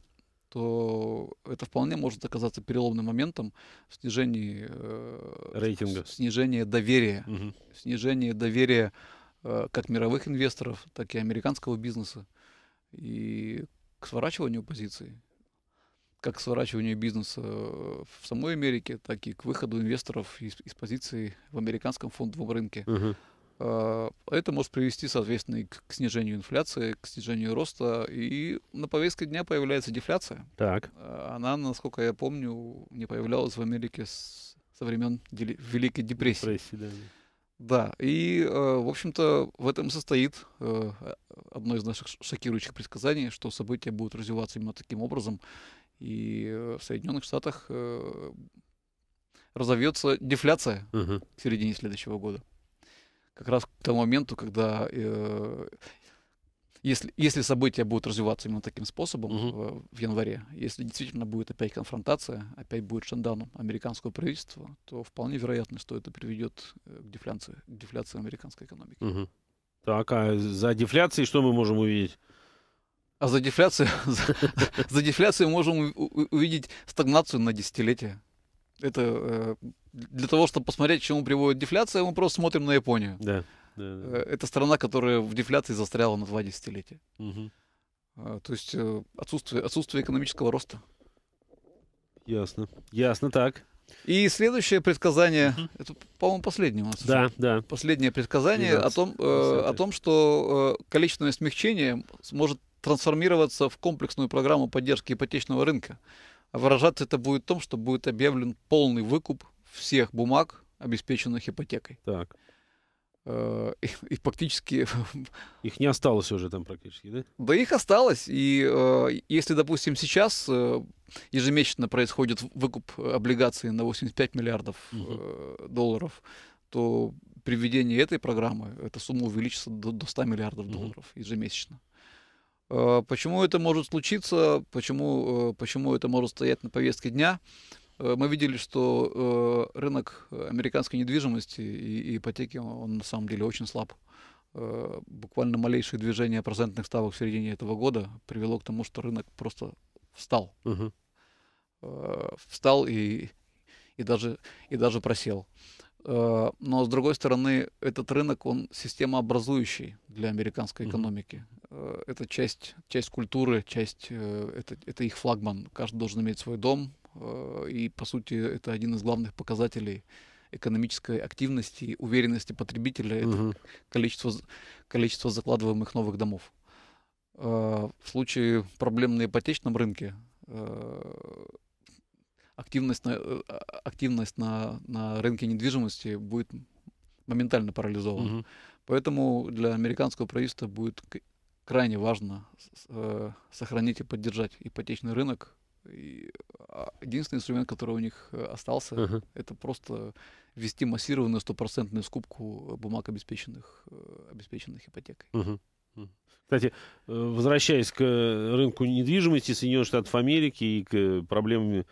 Speaker 2: то это вполне может оказаться переломным моментом в снижении э, рейтинга, снижении доверия, угу. снижении доверия э, как мировых инвесторов, так и американского бизнеса и к сворачиванию позиций как к сворачиванию бизнеса э, в самой Америке, так и к выходу инвесторов из, из позиций в американском фондовом рынке. Uh-huh. Это может привести, соответственно, и к снижению инфляции, к снижению роста. И на повестке дня появляется дефляция. Так. А, она, насколько я помню, не появлялась в Америке с, со времен Дели... Великой депрессии. депрессии да. да. И, э, в общем-то, в этом состоит э, одно из наших шокирующих предсказаний, что события будут развиваться именно таким образом. И э, в Соединенных Штатах э, разовьется дефляция угу. к середине следующего года. Как раз к тому моменту, когда э, если, если события будут развиваться именно таким способом угу. в, в январе, если действительно будет опять конфронтация, опять будет шандаун американского правительства, то вполне вероятно, что это приведет к дефляции, к дефляции американской экономики.
Speaker 1: Угу. Так, а за дефляцией что мы можем увидеть? А за дефляцию, за дефляцию можем
Speaker 2: увидеть стагнацию на десятилетие. Это э, для того, чтобы посмотреть, к чему приводит дефляция, мы просто смотрим на Японию. Да. да, да. Э, это страна, которая в дефляции застряла на два десятилетия. Угу. То есть отсутствие, отсутствие экономического роста. Ясно. Ясно, так. И следующее предсказание, угу. это, по-моему, последнее у нас. Да, уже. да. Последнее предсказание 12, о том, э, о том, что э, количественное смягчение сможет трансформироваться в комплексную программу поддержки ипотечного рынка. выражаться это будет в том, что будет объявлен полный выкуп всех бумаг,
Speaker 1: обеспеченных ипотекой. Так. Э, и, и фактически... Их не осталось уже там практически,
Speaker 2: да? Да их осталось. И э, если, допустим, сейчас э, ежемесячно происходит выкуп облигаций на 85 миллиардов угу. долларов, то при введении этой программы эта сумма увеличится до, 100 миллиардов угу. долларов ежемесячно. Э, почему это может случиться, почему, э, почему это может стоять на повестке дня? Э, мы видели, что рынок американской недвижимости и ипотеки, он на самом деле очень слаб. Буквально малейшее движение процентных ставок в середине этого года привело к тому, что рынок просто встал. Угу. Встал и, и, даже, и даже просел. Э, но, с другой стороны, этот рынок, он системообразующий для американской экономики. Mm-hmm. Это часть, часть культуры, часть, э, это, это их флагман. Каждый должен иметь свой дом. И, по сути, это один из главных показателей экономической активности, уверенности потребителя. Mm-hmm. Это количество, количество закладываемых новых домов. В случае проблем на ипотечном рынке активность на, э, а, активность на, на рынке недвижимости будет моментально парализована. Угу. Поэтому для американского правительства будет крайне важно э, сохранить и поддержать ипотечный рынок. И а, единственный инструмент, который у них э, остался, uh это просто вести массированную стопроцентную скупку бумаг, обеспеченных, э, обеспеченных ипотекой. uh
Speaker 1: Кстати, возвращаясь к рынку недвижимости Соединенных Штатов Америки и к проблемам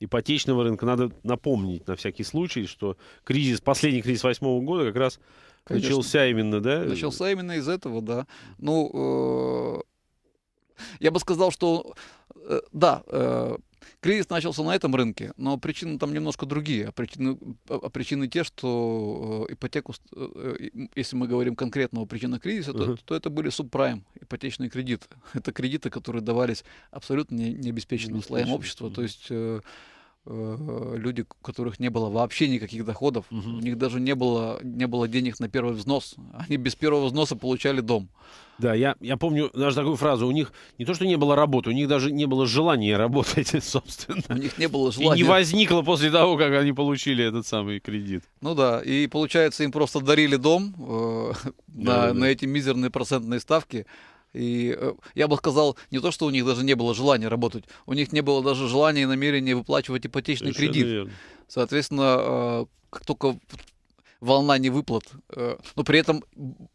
Speaker 1: ипотечного рынка. Надо напомнить на всякий случай, что кризис, последний кризис восьмого года как раз Конечно. начался именно, да? Начался
Speaker 2: именно из этого, да. Ну, э, я бы сказал, что э, да, э, Кризис начался на этом рынке, но причины там немножко другие. А причины, а, а причины те, что э, ипотеку, э, если мы говорим конкретно о причинах кризиса, uh-huh. то, то это были субпрайм, ипотечные кредиты. Это кредиты, которые давались абсолютно необеспеченным слоям общества. То есть э, Э, люди, у которых не было вообще никаких доходов, угу.
Speaker 1: у них даже не было, не было денег на первый взнос. Они без первого взноса получали дом. Да, я, я помню даже такую фразу. У них не то, что не было работы, у них даже не было желания работать, собственно. У них не было желания. И не возникло после того, как они получили этот самый кредит.
Speaker 2: Ну да, и получается, им просто дарили дом э, да, на, да. на эти мизерные процентные ставки. И э, я бы сказал, не то, что у них даже не было желания работать, у них не было даже желания и намерения выплачивать ипотечный Совершенно кредит. Верно. Соответственно, э, как только волна невыплат, э, но при этом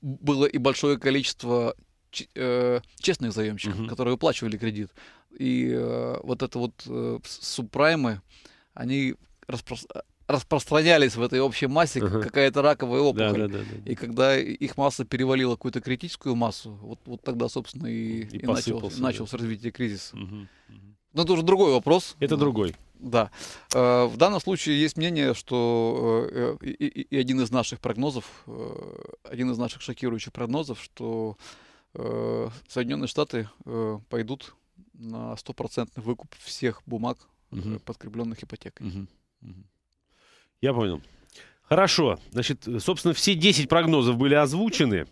Speaker 2: было и большое количество честных заемщиков, угу. которые выплачивали кредит. И вот это вот субпраймы, они распространялись в этой общей массе uh-huh. какая-то раковая опухоль. Да, да, да, да. И когда их масса перевалила какую-то критическую массу, вот, вот тогда, собственно, и, и, и начал, да. начался развитие кризиса. Uh-huh. Но это уже другой вопрос. Это другой. Да. Э, в данном случае есть мнение, что э, и один из наших прогнозов, э, один из наших шокирующих прогнозов, что Соединенные Штаты пойдут на стопроцентный выкуп всех
Speaker 1: бумаг, угу. подкрепленных ипотекой. Угу. Угу. Я понял. Хорошо. Значит, собственно, все 10 прогнозов были озвучены.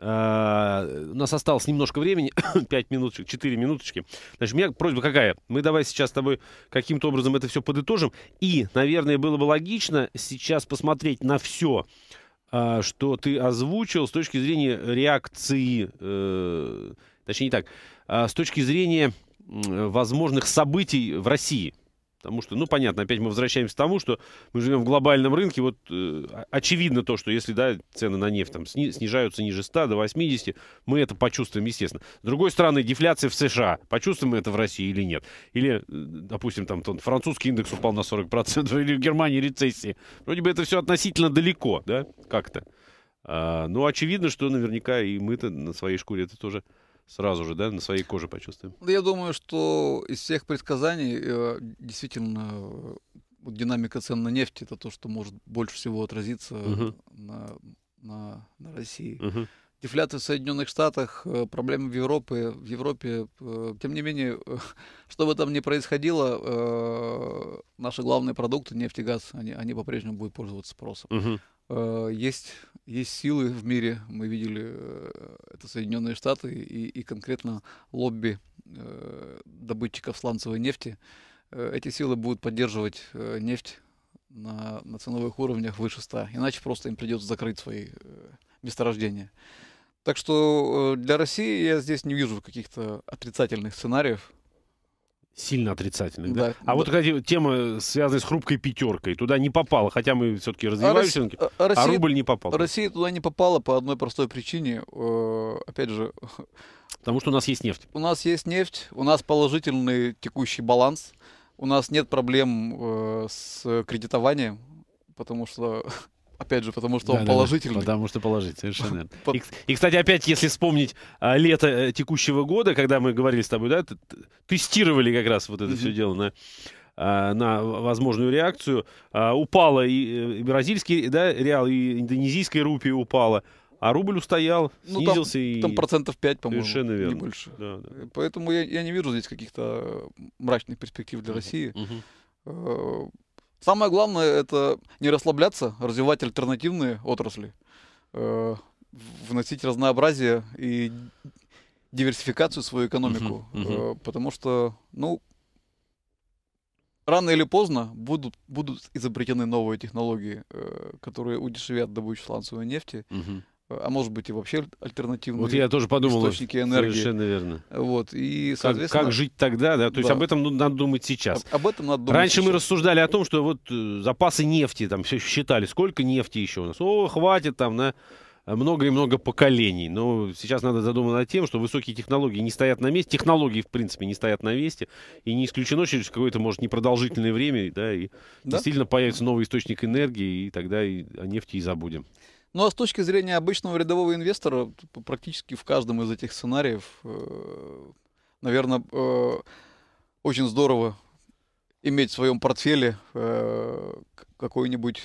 Speaker 1: А, у нас осталось немножко времени, 5 минуточек, 4 минуточки. Значит, у меня просьба какая? Мы давай сейчас с тобой каким-то образом это все подытожим. И, наверное, было бы логично сейчас посмотреть на все, а, что ты озвучил с точки зрения реакции, э, точнее не так, а, с точки зрения возможных событий в России. Потому что, ну, понятно, опять мы возвращаемся к тому, что мы живем в глобальном рынке. Вот э, очевидно то, что если, да, цены на нефть там сни снижаются ниже 100 до 80, мы это почувствуем, естественно. С другой стороны, дефляция в США. Почувствуем мы это в России или нет? Или, э, допустим, там тон, французский индекс упал на 40%, или в Германии рецессия. Вроде бы это все относительно далеко, да, как-то. А, но ну, очевидно, что наверняка и мы-то на своей шкуре это тоже сразу же, да, на своей коже почувствуем?
Speaker 2: я думаю, что из всех предсказаний э, действительно э, динамика цен на нефть это то, что может больше всего отразиться угу. на, на, на России. Угу. Дефляция в Соединенных Штатах, э, проблемы в Европе, в Европе. тем не менее, э, что бы там ни происходило, наши главные продукты, нефть и газ, они, они по-прежнему будут пользоваться спросом. Угу. Э, есть, есть силы в мире, мы видели, э, это Соединенные Штаты и, и конкретно лобби э, добытчиков сланцевой нефти. Эти силы будут поддерживать нефть на, на ценовых уровнях выше 100, иначе просто им придется закрыть свои месторождения. Так что для России я здесь не вижу каких-то отрицательных сценариев.
Speaker 1: Сильно отрицательных, да? да? А да. вот, кстати, тема, связанная с хрупкой пятеркой, туда не попала, хотя мы все-таки развиваемся, э, а, Россия, а рубль не попал.
Speaker 2: Россия туда не попала по одной простой причине. Э, опять же...
Speaker 1: Потому что у нас есть нефть.
Speaker 2: У нас есть нефть, у нас положительный текущий баланс, у нас нет проблем э, с кредитованием, потому что
Speaker 1: Опять же, потому что да, он да, положительный. потому что положительный, совершенно верно. И, и, кстати, опять, если вспомнить а, лето э, текущего года, когда мы говорили с тобой, да, тестировали как раз вот это все дело на а, на возможную реакцию. А, упала э, и бразильский да, реал, и индонезийская рупия упала. А рубль устоял, ну, снизился там, и... Там процентов 5, по-моему, Совершенно верно. не больше. Да, да. Поэтому я, я не вижу здесь
Speaker 2: каких-то э, мрачных перспектив для России. Угу. Самое главное это не расслабляться, развивать альтернативные отрасли, э, вносить разнообразие и диверсификацию свою экономику, uh-huh, uh-huh. Э, потому что, ну, рано или поздно будут будут изобретены новые технологии, э, которые удешевят добычу сланцевой нефти. Uh-huh а может быть и вообще альтернативные вот я тоже подумал, источники энергии. Совершенно верно.
Speaker 1: Вот, и, соответственно, как, как жить тогда, да? То есть да. об этом надо думать сейчас. Об, об этом надо думать Раньше сейчас. мы рассуждали о том, что вот э, запасы нефти, там все считали, сколько нефти еще у нас. О, хватит там на много и много поколений. Но сейчас надо задуматься над тем, что высокие технологии не стоят на месте, технологии, в принципе, не стоят на месте, и не исключено через какое-то, может, непродолжительное время, да, и да? действительно появится новый источник энергии, и тогда и о нефти и забудем. Ну а с точки зрения обычного
Speaker 2: рядового инвестора, практически в каждом из этих сценариев, э, наверное, э, очень здорово иметь в своем портфеле э, какую-нибудь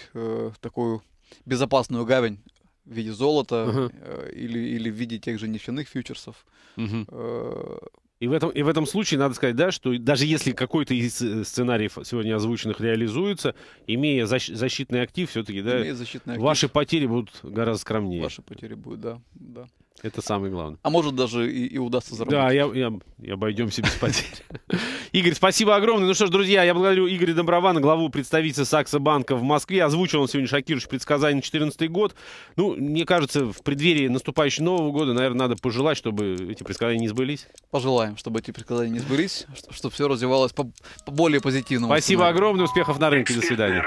Speaker 2: такую безопасную гавень в виде золота uh-huh. или, или в виде тех же нефтяных фьючерсов.
Speaker 1: Uh-huh. И в, этом, и в этом случае надо сказать, да, что даже если какой-то из э, сценариев сегодня озвученных реализуется, имея защ, защитный актив, все-таки, да, ваши потери будут гораздо скромнее. Ваши
Speaker 2: потери будут, да, да.
Speaker 1: Это самое главное. А может даже и, и удастся заработать. Да, я, я, я обойдемся без потерь. Игорь, спасибо огромное. Ну что ж, друзья, я благодарю Игоря Добрована, главу представителя Сакса Банка в Москве. Озвучил он сегодня шокирующее предсказание на 2014 год. Ну, мне кажется, в преддверии наступающего Нового года, наверное, надо пожелать, чтобы эти предсказания не сбылись. Пожелаем, чтобы эти предсказания не сбылись, чтобы все развивалось по,
Speaker 2: более позитивному. Спасибо огромное, успехов на рынке, до свидания.